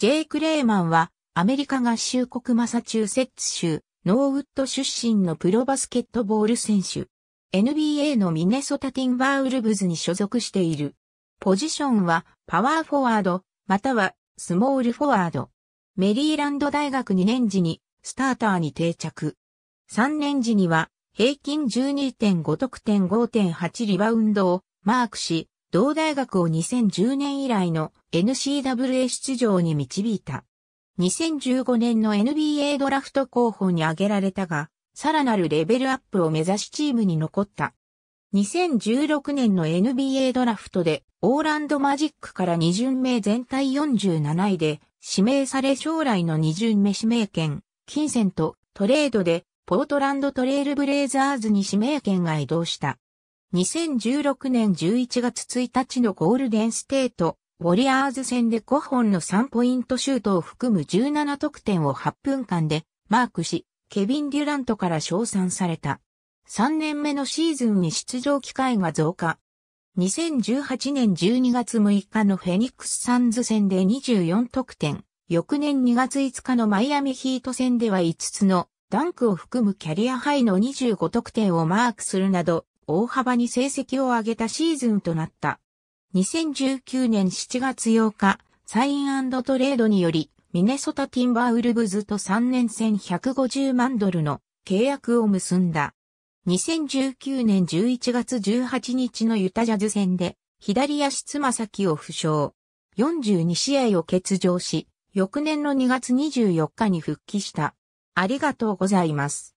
ジェイ・クレーマンは、アメリカ合衆国マサチューセッツ州、ノーウッド出身のプロバスケットボール選手。NBA のミネソタティンバーウルブズに所属している。ポジションは、パワーフォワード、または、スモールフォワード。メリーランド大学2年時に、スターターに定着。3年時には、平均12.5得点5.8リバウンドをマークし、同大学を2010年以来の NCAA 出場に導いた。2015年の NBA ドラフト候補に挙げられたが、さらなるレベルアップを目指しチームに残った。2016年の NBA ドラフトで、オーランドマジックから2巡目全体47位で、指名され将来の2巡目指名権、金銭とトレードで、ポートランドトレイルブレイザーズに指名権が移動した。2016年11月1日のゴールデンステート、ウォリアーズ戦で5本の3ポイントシュートを含む17得点を8分間でマークし、ケビン・デュラントから称賛された。3年目のシーズンに出場機会が増加。2018年12月6日のフェニックス・サンズ戦で24得点、翌年2月5日のマイアミヒート戦では5つのダンクを含むキャリアハイの25得点をマークするなど、大幅に成績を上げたシーズンとなった。2019年7月8日、サイントレードにより、ミネソタティンバーウルブズと3年戦150万ドルの契約を結んだ。2019年11月18日のユタジャズ戦で、左足つま先を負傷。42試合を欠場し、翌年の2月24日に復帰した。ありがとうございます。